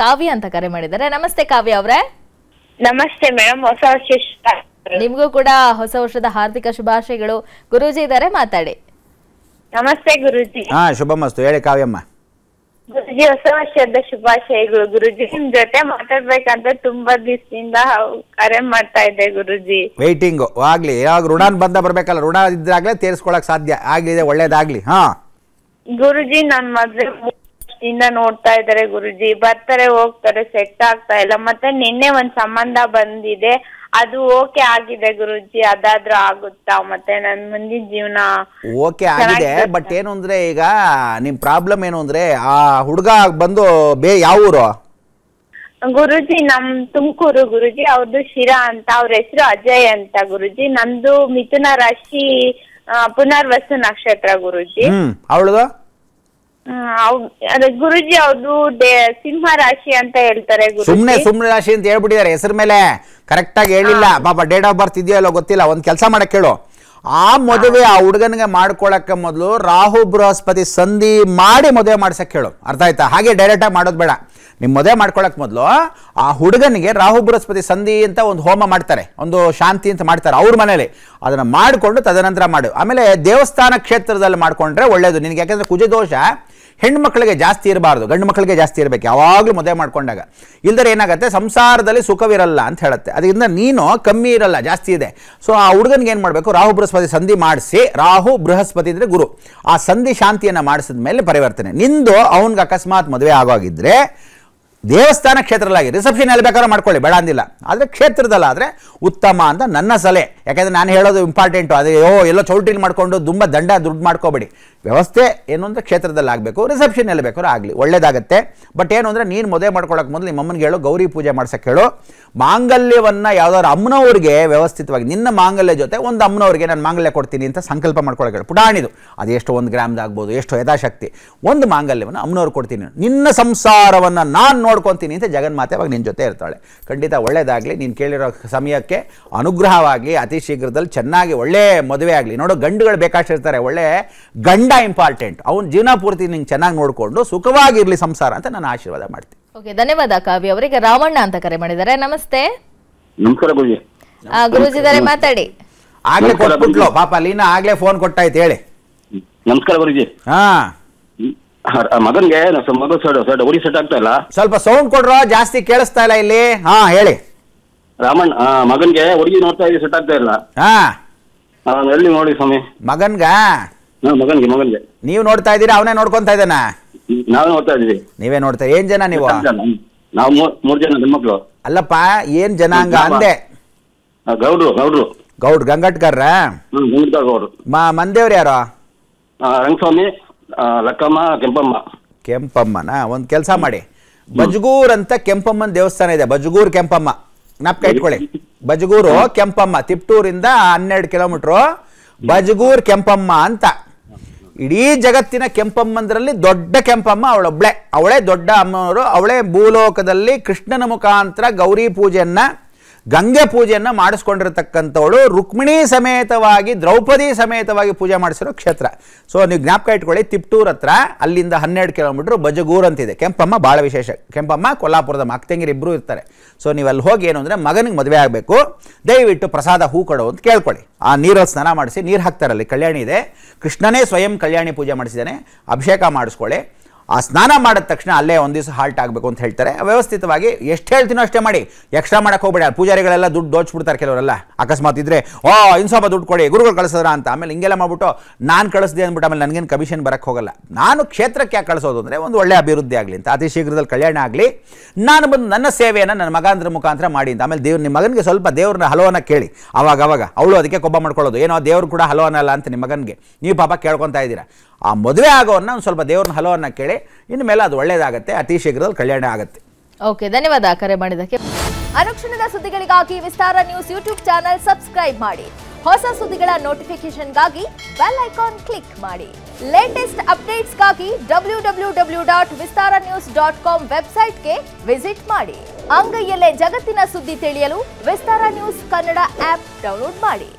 ಕಾವ್ಯ ಅಂತ ಕರೆ ಮಾಡಿದ್ದಾರೆ ನಮಸ್ತೆ ಕಾವ್ಯ ಅವರೇ ನಮಸ್ತೆ ಮೇಡಮ್ ಹೊಸ ವರ್ಷ ನಿಮ್ಗೂ ಕೂಡ ಹೊಸ ವರ್ಷದ ಹಾರ್ದಿಕ ಶುಭಾಶಯಗಳು ಗುರುಜಿ ಇದಾರೆ ಮಾತಾಡಿ ನಮಸ್ತೆ ಗುರುಜಿ ಹಾ ಶುಭ ಮಸ್ತು ಹೇಳಿ ಕಾವ್ಯಮ್ಮ ಗುರುಜಿ ಹೊಸ ವರ್ಷದ ಶುಭಾಶಯಗಳು ಗುರುಜಿ ನಿಮ್ ಜೊತೆ ಮಾತಾಡ್ಬೇಕಂತ ತುಂಬಾ ದಿವಸದಿಂದ ಕರೆ ಮಾಡ್ತಾ ಇದ್ದೆ ಗುರುಜಿ ವೈಟಿಂಗ್ ಆಗ್ಲಿ ಯಾವಾಗ ಋಣ ಬಂದ ಬರ್ಬೇಕಲ್ಲ ಋಣ ಇದ್ರಾಗ್ಲೇ ತೇರಿಸ್ಕೊಳಕ್ ಸಾಧ್ಯ ಆಗ್ಲಿದೆ ಒಳ್ಳೇದಾಗ್ಲಿ ಹಾ ಗುರುಜಿ ನನ್ ಮದ್ವೆ ಇನ್ನ ನೋಡ್ತಾ ಇದಾರೆ ಗುರುಜಿ ಬರ್ತಾರೆ ಹೋಗ್ತಾರೆ ಸೆಟ್ ಆಗ್ತಾ ಇಲ್ಲ ಮತ್ತೆ ನಿನ್ನೆ ಒಂದ್ ಸಂಬಂಧ ಬಂದಿದೆ ಅದು ಓಕೆ ಆಗಿದೆ ಗುರುಜಿ ಅದಾದ್ರೂ ಆಗುತ್ತಾ ಮತ್ತೆ ನನ್ ಮುಂದಿನ ಜೀವನ ಓಕೆ ಆಗಿದೆ ಬಟ್ ಏನು ಅಂದ್ರೆ ಈಗ ನಿಮ್ ಪ್ರಾಬ್ಲಮ್ ಏನು ಅಂದ್ರೆ ಆ ಹುಡುಗ ಬಂದು ಬೇ ಯಾವ ಗುರುಜಿ ನಮ್ ತುಮಕೂರು ಗುರುಜಿ ಅವ್ರದ್ದು ಶಿರಾ ಅಂತ ಅವ್ರ ಹೆಸರು ಅಜಯ್ ಅಂತ ಗುರುಜಿ ನಂದು ಮಿಥುನ ರಾಶಿ ಪುನರ್ವಸು ನಕ್ಷತ್ರ ಗುರುಜಿ ಅವಳದು ಅದೇ ಗುರುಜಿ ಅವರು ಸಿಂಹ ರಾಶಿ ಅಂತ ಹೇಳ್ತಾರೆ ಸುಮ್ನೆ ಸುಮ್ನೆ ರಾಶಿ ಅಂತ ಹೇಳ್ಬಿಟ್ಟಿದಾರೆ ಹೆಸರು ಮೇಲೆ ಕರೆಕ್ಟ್ ಆಗಿ ಹೇಳಿಲ್ಲ ಪಾಪ ಡೇಟ್ ಆಫ್ ಬರ್ತ್ ಇದೆಯಲ್ಲ ಗೊತ್ತಿಲ್ಲ ಒಂದ್ ಕೆಲಸ ಮಾಡಕ್ ಹೇಳು ಆ ಮದುವೆ ಆ ಹುಡುಗನಿಗೆ ಮಾಡ್ಕೊಳಕ್ಕೆ ಮೊದಲು ರಾಹು ಬೃಹಸ್ಪತಿ ಸಂಧಿ ಮಾಡಿ ಮದುವೆ ಮಾಡ್ಸಕ್ ಕೇಳು ಅರ್ಥ ಆಯ್ತಾ ಹಾಗೆ ಆಗಿ ಮಾಡೋದು ಬೇಡ ನಿಮ್ಮ ಮದುವೆ ಮಾಡ್ಕೊಳಕ್ ಮೊದಲು ಆ ಹುಡುಗನಿಗೆ ರಾಹು ಬೃಹಸ್ಪತಿ ಸಂಧಿ ಅಂತ ಒಂದು ಹೋಮ ಮಾಡ್ತಾರೆ ಒಂದು ಶಾಂತಿ ಅಂತ ಮಾಡ್ತಾರೆ ಅವ್ರ ಮನೇಲಿ ಅದನ್ನ ಮಾಡಿಕೊಂಡು ತದನಂತರ ಮಾಡು ಆಮೇಲೆ ದೇವಸ್ಥಾನ ಕ್ಷೇತ್ರದಲ್ಲಿ ಮಾಡ್ಕೊಂಡ್ರೆ ಒಳ್ಳೆಯದು ನಿನಗೆ ಕುಜ ಕುಜದೋಷ ಹೆಣ್ಣು ಮಕ್ಕಳಿಗೆ ಜಾಸ್ತಿ ಇರಬಾರ್ದು ಗಂಡು ಮಕ್ಕಳಿಗೆ ಜಾಸ್ತಿ ಇರಬೇಕು ಯಾವಾಗಲೂ ಮದುವೆ ಮಾಡ್ಕೊಂಡಾಗ ಇಲ್ಲದರೆ ಏನಾಗುತ್ತೆ ಸಂಸಾರದಲ್ಲಿ ಸುಖವಿರಲ್ಲ ಅಂತ ಹೇಳುತ್ತೆ ಅದರಿಂದ ನೀನು ಕಮ್ಮಿ ಇರಲ್ಲ ಜಾಸ್ತಿ ಇದೆ ಸೊ ಆ ಹುಡುಗನಿಗೆ ಏನು ಮಾಡಬೇಕು ರಾಹು ಬೃಹಸ್ಪತಿ ಸಂಧಿ ಮಾಡಿಸಿ ರಾಹು ಬೃಹಸ್ಪತಿ ಅಂದರೆ ಗುರು ಆ ಸಂಧಿ ಶಾಂತಿಯನ್ನು ಮಾಡಿಸಿದ ಮೇಲೆ ಪರಿವರ್ತನೆ ನಿಂದು ಅವನಿಗೆ ಅಕಸ್ಮಾತ್ ಮದುವೆ ಆಗೋಗಿದ್ರೆ ದೇವಸ್ಥಾನ ಕ್ಷೇತ್ರದಲ್ಲಾಗಿ ರಿಸೆಪ್ಷನ್ ಎಲ್ಲಿ ಬೇಕಾದ್ರೂ ಮಾಡ್ಕೊಳ್ಳಿ ಬೇಡ ಅಂದಿಲ್ಲ ಆದರೆ ಕ್ಷೇತ್ರದಲ್ಲಾದರೆ ಉತ್ತಮ ಅಂತ ನನ್ನ ಸಲಹೆ ಯಾಕೆಂದರೆ ನಾನು ಹೇಳೋದು ಇಂಪಾರ್ಟೆಂಟು ಅದೇ ಓ ಎಲ್ಲೋ ಚೌಟಿಲಿ ಮಾಡಿಕೊಂಡು ತುಂಬ ದಂಡ ದುಡ್ಡು ಮಾಡ್ಕೋಬೇಡಿ ವ್ಯವಸ್ಥೆ ಏನು ಅಂದರೆ ಕ್ಷೇತ್ರದಲ್ಲಿ ಆಗಬೇಕು ರಿಸೆಪ್ಷನ್ ಎಲ್ಲಿ ಬೇಕಾದ್ರೂ ಆಗಲಿ ಒಳ್ಳೇದಾಗತ್ತೆ ಬಟ್ ಏನು ಅಂದರೆ ನೀನು ಮದುವೆ ಮಾಡ್ಕೊಳ್ಳೋಕೆ ಮೊದಲು ನಿಮ್ಮ ಅಮ್ಮನಿಗೆ ಹೇಳು ಗೌರಿ ಪೂಜೆ ಮಾಡ್ಸೋಕ್ಕೆ ಹೇಳು ಮಾಂಗಲ್ಯವನ್ನು ಯಾವುದಾದ್ರು ಅಮ್ಮನವ್ರಿಗೆ ವ್ಯವಸ್ಥಿತವಾಗಿ ನಿನ್ನ ಮಾಂಗಲ್ಯ ಜೊತೆ ಒಂದು ಅಮ್ಮನವ್ರಿಗೆ ನಾನು ಮಾಂಗಲ್ಯ ಕೊಡ್ತೀನಿ ಅಂತ ಸಂಕಲ್ಪ ಮಾಡ್ಕೊಳ್ಳೋಕೆ ಹೇಳು ಪುಟಾಣಿದು ಅದೆಷ್ಟು ಒಂದು ಗ್ರಾಮ್ದಾಗ್ಬೋದು ಎಷ್ಟು ಯಥಾಶಕ್ತಿ ಒಂದು ಮಾಂಗಲ್ಯವನ್ನು ಅಮ್ಮನವ್ರು ಕೊಡ್ತೀನಿ ನಿನ್ನ ಸಂಸಾರವನ್ನು ನಾನು ನೋಡ್ಕೊತೀನಿ ಅಂತ ಮಾತೆ ಅವಾಗ ನಿನ್ನ ಜೊತೆ ಇರ್ತಾಳೆ ಖಂಡಿತ ಒಳ್ಳೇದಾಗಲಿ ನೀನು ಕೇಳಿರೋ ಸಮಯಕ್ಕೆ ಅನುಗ್ರಹವಾಗಿ ಅತಿ ಶೀಘ್ರದಲ್ಲಿ ಚೆನ್ನಾಗಿ ಒಳ್ಳೆ ಮದುವೆ ಆಗಲಿ ನೋಡೋ ಗಂಡುಗಳು ಬೇಕಾಷ್ಟಿರ್ತಾರೆ ಒಳ್ಳೆ ಗಂಡ ಇಂಪಾರ್ಟೆಂಟ್ ಅವ್ನ ಜೀವನ ಪೂರ್ತಿ ನಿಂಗೆ ಚೆನ್ನಾಗಿ ನೋಡಿಕೊಂಡು ಸುಖವಾಗಿರಲಿ ಸಂಸಾರ ಅಂತ ನಾನು ಆಶೀರ್ವಾದ ಮಾಡ್ತೀನಿ ಓಕೆ ಧನ್ಯವಾದ ಕಾವ್ಯ ಅವರಿಗೆ ರಾವಣ್ಣ ಅಂತ ಕರೆ ಮಾಡಿದ್ದಾರೆ ನಮಸ್ತೆ ನಮಸ್ಕಾರ ಮಾತಾಡಿ ಆಗ್ಲೇ ಕೊಟ್ಬಿಟ್ಲು ಪಾಪ ಲೀನಾ ಆಗ್ಲೇ ಫೋನ್ ಕೊಟ್ಟಾಯ್ತು ಹೇಳಿ ನಮಸ್ಕಾರ ಗುರುಜಿ ಹಾ ಆ ಮಗನ್ಗೆ ನಮ್ಮ ಮಗನ್ ಸೈಡ್ ಸೈಡ್ ಸೆಟ್ ಆಗ್ತಾ ಇಲ್ಲ ಸ್ವಲ್ಪ ಸೌಂಡ್ ಕೊಡ್ರೋ ಜಾಸ್ತಿ ಕೇಳಿಸ್ತಾ ಇಲ್ಲ ಇಲ್ಲಿ ಹಾ ಹೇಳಿ ರಾಮಣ್ಣ ಆ, ಮಗನ್ಗೆ ಹುಡುಗಿ ನೋಡ್ತಾ ಇದೀವಿ ಸೆಟ್ ಆಗ್ತಾ ಇಲ್ಲ ಹಾ ಎಲ್ಲಿ ನೋಡಿ ಸ್ವಾಮಿ ಮಗನ್ಗ ಹಾ ಮಗನ್ಗೆ ಮಗನ್ಗೆ ನೀವು ನೋಡ್ತಾ ಇದ್ದೀರಾ ಅವನೇ ನೋಡ್ಕೊಂತಾ ಇದ್ದಾನ ಹ್ಮ್, ನಾವೇ ನೋಡ್ತಾ ಇದ್ದೀವಿ ನೀವೇ ನೋಡ್ತಾ ಏನ್ ಜನ ನೀವು ನಾವು ಮೂರ್- ಮೂರ್ ಜನ ಹೆಣ್ಮಕ್ಳು ಅಲ್ಲಪ್ಪ ಏನ್ ಜನಾಂಗ ಅಂದೆ ಆ, ಗೌಡ್ರು ಗೌಡ್ರು ಗೌಡ್ ಗಂಗಟ್ಕರ್ರ ಹ್ಮ್ ಗಂಗಾ ಗೌಡ್ರು ಮ ರಂಗಸ್ವಾಮಿ ಲಕ್ಕಮ್ಮ ಕೆಂಪಮ್ಮ ಕೆಂಪಮ್ಮನ ಒಂದು ಕೆಲಸ ಮಾಡಿ ಬಜಗೂರ್ ಅಂತ ಕೆಂಪಮ್ಮನ ದೇವಸ್ಥಾನ ಇದೆ ಬಜಗೂರ್ ಕೆಂಪಮ್ಮ ನಾಪ್ಕ ಇಟ್ಕೊಳ್ಳಿ ಬಜಗೂರು ಕೆಂಪಮ್ಮ ತಿಪ್ಟೂರಿಂದ ಹನ್ನೆರಡು ಕಿಲೋಮೀಟ್ರು ಬಜಗೂರ್ ಕೆಂಪಮ್ಮ ಅಂತ ಇಡೀ ಜಗತ್ತಿನ ಕೆಂಪಮ್ಮಂದರಲ್ಲಿ ದೊಡ್ಡ ಕೆಂಪಮ್ಮ ಅವಳೊಬ್ಳೆ ಅವಳೇ ದೊಡ್ಡ ಅಮ್ಮನವರು ಅವಳೇ ಭೂಲೋಕದಲ್ಲಿ ಕೃಷ್ಣನ ಮುಖಾಂತರ ಗೌರಿ ಪೂಜೆಯನ್ನ ಗಂಗೆ ಪೂಜೆಯನ್ನು ಮಾಡಿಸ್ಕೊಂಡಿರತಕ್ಕಂಥವಳು ರುಕ್ಮಿಣಿ ಸಮೇತವಾಗಿ ದ್ರೌಪದಿ ಸಮೇತವಾಗಿ ಪೂಜೆ ಮಾಡಿಸಿರೋ ಕ್ಷೇತ್ರ ಸೊ ನೀವು ಜ್ಞಾಪಕ ಇಟ್ಕೊಳ್ಳಿ ತಿಪ್ಟೂರ್ ಹತ್ರ ಅಲ್ಲಿಂದ ಹನ್ನೆರಡು ಕಿಲೋಮೀಟ್ರ್ ಬಜಗೂರ್ ಅಂತಿದೆ ಕೆಂಪಮ್ಮ ಭಾಳ ವಿಶೇಷ ಕೆಂಪಮ್ಮ ಕೊಲ್ಲಾಪುರದ ಮಕ್ತಂಗಿರಿ ಇಬ್ಬರೂ ಇರ್ತಾರೆ ಸೊ ನೀವು ಅಲ್ಲಿ ಹೋಗಿ ಏನು ಅಂದರೆ ಮಗನಿಗೆ ಮದುವೆ ಆಗಬೇಕು ದಯವಿಟ್ಟು ಪ್ರಸಾದ ಹೂ ಕೊಡೋ ಅಂತ ಕೇಳ್ಕೊಳ್ಳಿ ಆ ನೀರಲ್ಲಿ ಸ್ನಾನ ಮಾಡಿಸಿ ನೀರು ಹಾಕ್ತಾರಲ್ಲಿ ಕಲ್ಯಾಣಿ ಇದೆ ಕೃಷ್ಣನೇ ಸ್ವಯಂ ಕಲ್ಯಾಣಿ ಪೂಜೆ ಮಾಡಿಸಿದ್ದಾನೆ ಅಭಿಷೇಕ ಮಾಡಿಸ್ಕೊಳ್ಳಿ ಆ ಸ್ನಾನ ಮಾಡಿದ ತಕ್ಷಣ ಅಲ್ಲೇ ಒಂದು ದಿವಸ ಹಾಲ್ಟ್ ಆಗಬೇಕು ಅಂತ ಹೇಳ್ತಾರೆ ವ್ಯವಸ್ಥಿತವಾಗಿ ಎಷ್ಟು ಹೇಳ್ತೀನೋ ಅಷ್ಟೇ ಮಾಡಿ ಎಕ್ಸ್ಟ್ರಾ ಮಾಡೋಕ್ಕೆ ಹೋಗ್ಬೇಡ ಪೂಜಾರಿಗಳೆಲ್ಲ ದುಡ್ಡು ದೋಚ್ಬಿಡ್ತಾರೆ ಕೆಲವರೆಲ್ಲ ಅಕಸ್ಮಾತ್ ಇದ್ರೆ ಓ ಸ್ವಲ್ಪ ದುಡ್ಡು ಕೊಡಿ ಗುರುಗಳು ಕಳಿಸೋದ್ರ ಅಂತ ಆಮೇಲೆ ಹಿಂಗೆಲ್ಲ ಮಾಡ್ಬಿಟ್ಟು ನಾನು ಕಳಿಸ್ದೆ ಅಂದ್ಬಿಟ್ಟು ಆಮೇಲೆ ನನಗೇನು ಕಮಿಷನ್ ಬರೋಕ್ಕೆ ಹೋಗಲ್ಲ ನಾನು ಕ್ಷೇತ್ರಕ್ಕೆ ಯಾಕೆ ಕಳಿಸೋದು ಅಂದರೆ ಒಂದು ಒಳ್ಳೆ ಅಭಿವೃದ್ಧಿ ಆಗಲಿ ಅಂತ ಅತಿ ಶೀಘ್ರದಲ್ಲಿ ಕಲ್ಯಾಣ ಆಗಲಿ ನಾನು ಬಂದು ನನ್ನ ಸೇವೆಯನ್ನು ನನ್ನ ಮಗಾಂದ್ರ ಮುಖಾಂತರ ಮಾಡಿ ಅಂತ ಆಮೇಲೆ ದೇವ್ರು ನಿಮ್ಮ ಮಗನಿಗೆ ಸ್ವಲ್ಪ ದೇವ್ರನ್ನ ಹಲೋನ ಕೇಳಿ ಅವಾಗ ಅವಾಗ ಅವಳು ಅದಕ್ಕೆ ಕೊಬ್ಬ ಮಾಡ್ಕೊಳ್ಳೋದು ಏನೋ ದೇವ್ರು ಕೂಡ ಹಲೋನಲ್ಲ ಅಂತ ನಿಮ್ಮ ಮಗನಿಗೆ ನೀವು ಪಾಪ ಕೇಳ್ಕೊತಾ ಇದ್ದೀರಾ ಆ ಮದುವೆ ಆಗೋನ್ನ ಒಂದು ಸ್ವಲ್ಪ ದೇವ್ರನ್ನ ಹಲೋವನ್ನು ಕೇಳಿ ಇನ್ನು ಮೇಲೆ ಅದು ಒಳ್ಳೇದಾಗತ್ತೆ ಅತಿ ಶೀಘ್ರದಲ್ಲಿ ಕಲ್ಯಾಣ ಆಗುತ್ತೆ ಓಕೆ ಧನ್ಯವಾದ ಕರೆ ಮಾಡಿದ್ದಕ್ಕೆ ಅನುಕ್ಷಣದ ಸುದ್ದಿಗಳಿಗಾಗಿ Vistara news YouTube channel subscribe ಮಾಡಿ ಹೊಸ ಸುದ್ದಿಗಳ ನೋಟಿಫಿಕೇಶನ್ಗಾಗಿ ಬೆಲ್ ಐಕಾನ್ ಕ್ಲಿಕ್ ಮಾಡಿ ಲೇಟೆಸ್ಟ್ ಅಪ್ಡೇಟ್ಸ್ಗಾಗಿ W W W dot Vistara news dot com ವೆಬ್ಸೈಟ್ಗೆ ವಿಸಿಟ್ ಮಾಡಿ ಅಂಗೈಯಲ್ಲೇ ಜಗತ್ತಿನ ಸುದ್ದಿ ತಿಳಿಯಲು Vistara news Kannada app download ಮಾಡಿ